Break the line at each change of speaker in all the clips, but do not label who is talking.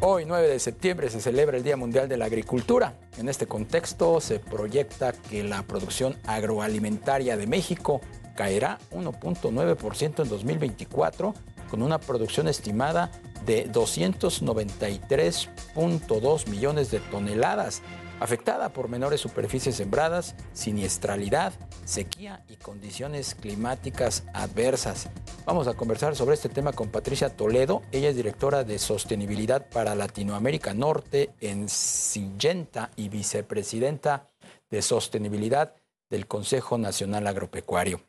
Hoy, 9 de septiembre, se celebra el Día Mundial de la Agricultura. En este contexto, se proyecta que la producción agroalimentaria de México caerá 1.9% en 2024, con una producción estimada de 293.2 millones de toneladas, afectada por menores superficies sembradas, siniestralidad, sequía y condiciones climáticas adversas. Vamos a conversar sobre este tema con Patricia Toledo. Ella es directora de Sostenibilidad para Latinoamérica Norte en Sillenta y vicepresidenta de Sostenibilidad del Consejo Nacional Agropecuario.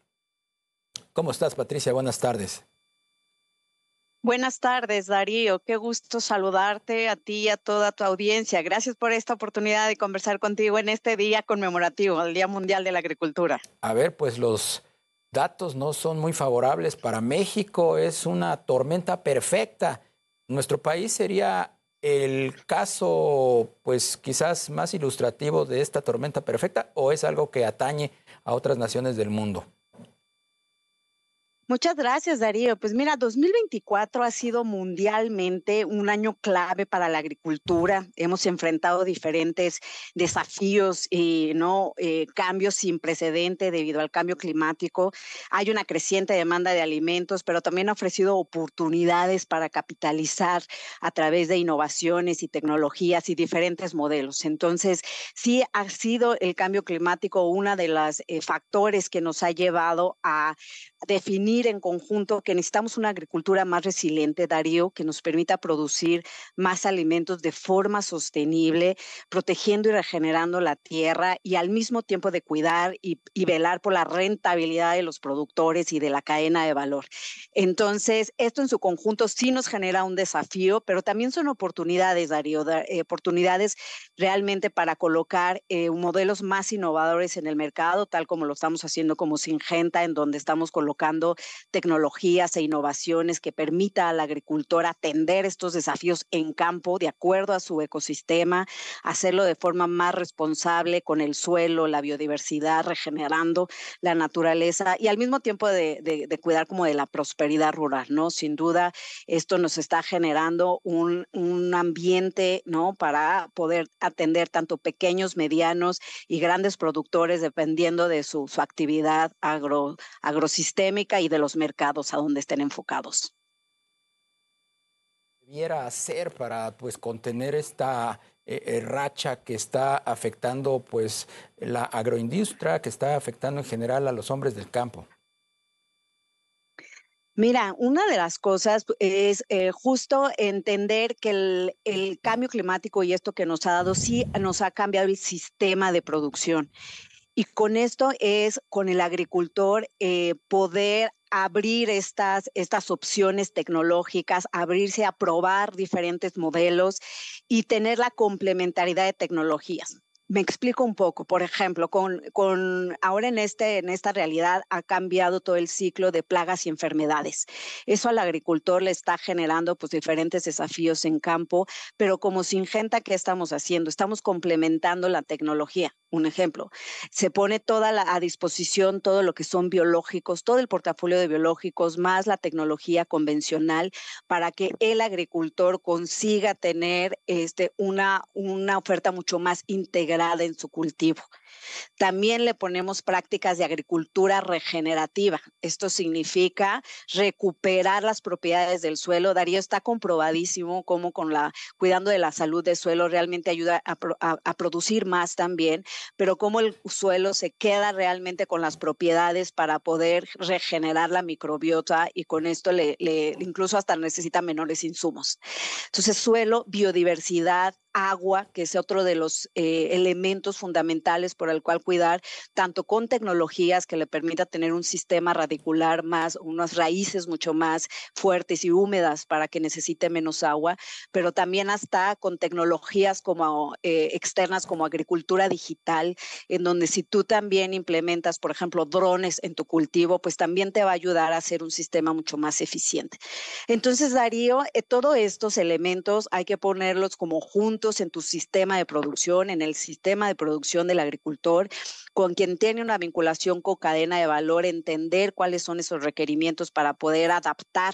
¿Cómo estás, Patricia? Buenas tardes.
Buenas tardes, Darío. Qué gusto saludarte a ti y a toda tu audiencia. Gracias por esta oportunidad de conversar contigo en este día conmemorativo, el Día Mundial de la Agricultura.
A ver, pues los datos no son muy favorables para México. Es una tormenta perfecta. Nuestro país sería el caso, pues quizás más ilustrativo de esta tormenta perfecta o es algo que atañe a otras naciones del mundo.
Muchas gracias, Darío. Pues mira, 2024 ha sido mundialmente un año clave para la agricultura. Hemos enfrentado diferentes desafíos y no eh, cambios sin precedente debido al cambio climático. Hay una creciente demanda de alimentos, pero también ha ofrecido oportunidades para capitalizar a través de innovaciones y tecnologías y diferentes modelos. Entonces, sí ha sido el cambio climático uno de los eh, factores que nos ha llevado a definir en conjunto que necesitamos una agricultura más resiliente, Darío, que nos permita producir más alimentos de forma sostenible, protegiendo y regenerando la tierra y al mismo tiempo de cuidar y, velar por la rentabilidad de los productores y de la cadena de valor. Entonces, esto en su conjunto sí nos genera un desafío, pero también son oportunidades, Darío, eh, oportunidades realmente para colocar eh, modelos más innovadores en el mercado, tal como lo estamos haciendo como Singenta, en donde estamos colocando tecnologías e innovaciones que permita al agricultor atender estos desafíos en campo de acuerdo a su ecosistema, hacerlo de forma más responsable con el suelo, la biodiversidad, regenerando la naturaleza y al mismo tiempo de, de, cuidar como de la prosperidad rural, ¿no? Sin duda, esto nos está generando un, un ambiente, ¿no? Para poder atender tanto pequeños, medianos y grandes productores dependiendo de su, su actividad agro, agrosistémica y de los mercados a donde estén enfocados.
Debiera hacer para pues contener esta eh, eh, racha que está afectando pues la agroindustria, que está afectando en general a los hombres del campo?
Mira, una de las cosas es eh, justo entender que el, cambio climático y esto que nos ha dado sí nos ha cambiado el sistema de producción y con esto es con el agricultor eh, poder abrir estas, estas opciones tecnológicas, abrirse a probar diferentes modelos y tener la complementariedad de tecnologías. Me explico un poco, por ejemplo, con, con ahora en, este, en esta realidad ha cambiado todo el ciclo de plagas y enfermedades. Eso al agricultor le está generando pues, diferentes desafíos en campo, pero como Singenta, ¿qué estamos haciendo? Estamos complementando la tecnología. Un ejemplo, se pone toda a disposición todo lo que son biológicos, todo el portafolio de biológicos, más la tecnología convencional, para que el agricultor consiga tener este, una, una oferta mucho más integral en su cultivo. También le ponemos prácticas de agricultura regenerativa. Esto significa recuperar las propiedades del suelo. Darío está comprobadísimo cómo con la cuidando de la salud del suelo realmente ayuda a, producir más también, pero cómo el suelo se queda realmente con las propiedades para poder regenerar la microbiota y con esto le, incluso hasta necesita menores insumos. Entonces, suelo, biodiversidad, agua, que es otro de los eh, elementos fundamentales por el cual cuidar, tanto con tecnologías que le permita tener un sistema radicular más, unas raíces mucho más fuertes y húmedas para que necesite menos agua, pero también hasta con tecnologías como eh, externas como agricultura digital, en donde si tú también implementas, por ejemplo, drones en tu cultivo, pues también te va a ayudar a hacer un sistema mucho más eficiente. Entonces, Darío, eh, todos estos elementos hay que ponerlos como juntos en tu sistema de producción, en el sistema de producción de la agricultura con quien tiene una vinculación con cadena de valor, entender cuáles son esos requerimientos para poder adaptar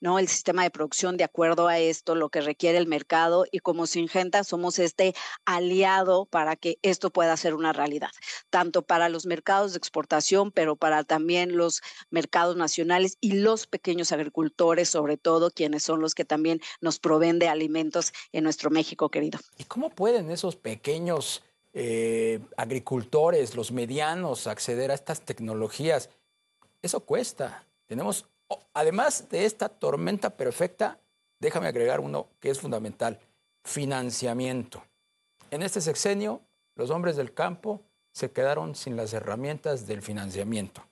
¿no? el sistema de producción de acuerdo a esto, lo que requiere el mercado y como Singenta somos este aliado para que esto pueda ser una realidad, tanto para los mercados de exportación, pero para también los mercados nacionales y los pequeños agricultores, sobre todo quienes son los que también nos proveen de alimentos en nuestro México querido.
¿Y cómo pueden esos pequeños eh, agricultores, los medianos, acceder a estas tecnologías. Eso cuesta. Tenemos, además de esta tormenta perfecta, déjame agregar uno que es fundamental, financiamiento. En este sexenio, los hombres del campo se quedaron sin las herramientas del financiamiento.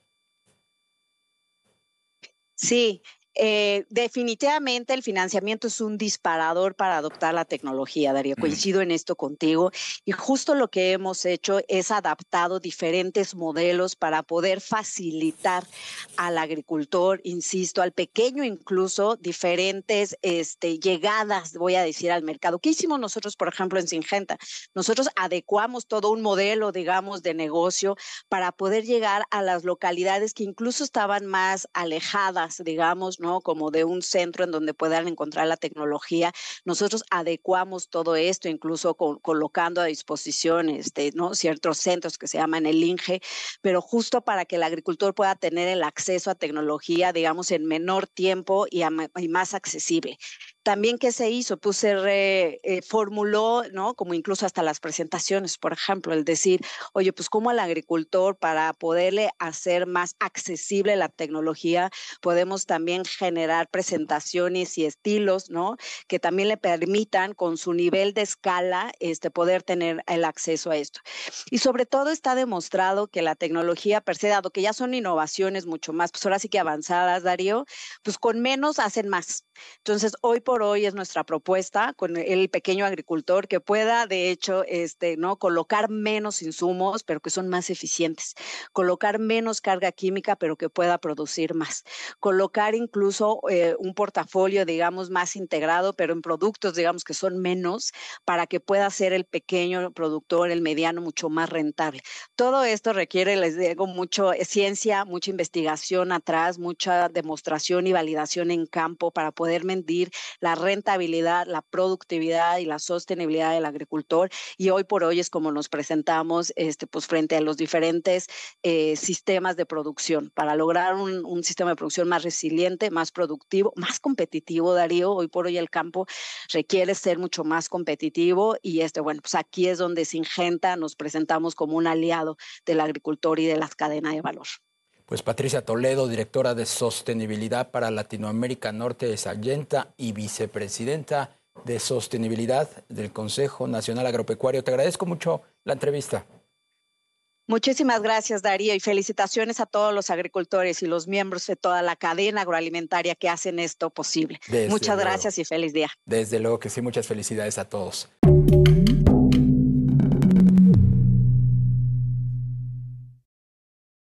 Sí, eh, definitivamente el financiamiento es un disparador para adoptar la tecnología, Darío. Coincido en esto contigo. Y justo lo que hemos hecho es adaptado diferentes modelos para poder facilitar al agricultor, insisto, al pequeño incluso, diferentes este, llegadas, voy a decir, al mercado. ¿Qué hicimos nosotros, por ejemplo, en Singenta? Nosotros adecuamos todo un modelo, digamos, de negocio para poder llegar a las localidades que incluso estaban más alejadas, digamos, ¿no? Como de un centro en donde puedan encontrar la tecnología. Nosotros adecuamos todo esto, incluso colocando a disposición este, ¿no? ciertos centros que se llaman el INGE, pero justo para que el agricultor pueda tener el acceso a tecnología, digamos, en menor tiempo y más accesible. También, ¿qué se hizo? Pues se reformuló, eh, ¿no? Como incluso hasta las presentaciones, por ejemplo, el decir, oye, pues como al agricultor, para poderle hacer más accesible la tecnología, podemos también generar presentaciones y estilos, ¿no? Que también le permitan con su nivel de escala este, poder tener el acceso a esto. Y sobre todo está demostrado que la tecnología per se, dado que ya son innovaciones mucho más, pues ahora sí que avanzadas, Darío, pues con menos hacen más. Entonces, hoy hoy es nuestra propuesta con el pequeño agricultor que pueda, de hecho, este, ¿no? colocar menos insumos, pero que son más eficientes, colocar menos carga química, pero que pueda producir más, colocar incluso eh, un portafolio, digamos, más integrado, pero en productos, digamos, que son menos, para que pueda ser el pequeño productor, el mediano, mucho más rentable. Todo esto requiere, les digo, mucho eh, ciencia, mucha investigación atrás, mucha demostración y validación en campo para poder medir la rentabilidad, la productividad y la sostenibilidad del agricultor. Y hoy por hoy es como nos presentamos este, pues, frente a los diferentes eh, sistemas de producción para lograr un, sistema de producción más resiliente, más productivo, más competitivo, Darío. Hoy por hoy el campo requiere ser mucho más competitivo y este, bueno, pues aquí es donde Singenta nos presentamos como un aliado del agricultor y de las cadenas de valor.
Pues Patricia Toledo, directora de Sostenibilidad para Latinoamérica Norte de Sallenta y vicepresidenta de Sostenibilidad del Consejo Nacional Agropecuario. Te agradezco mucho la entrevista.
Muchísimas gracias, Darío, y felicitaciones a todos los agricultores y los miembros de toda la cadena agroalimentaria que hacen esto posible. muchas gracias y feliz día.
Desde luego que sí, muchas felicidades a todos.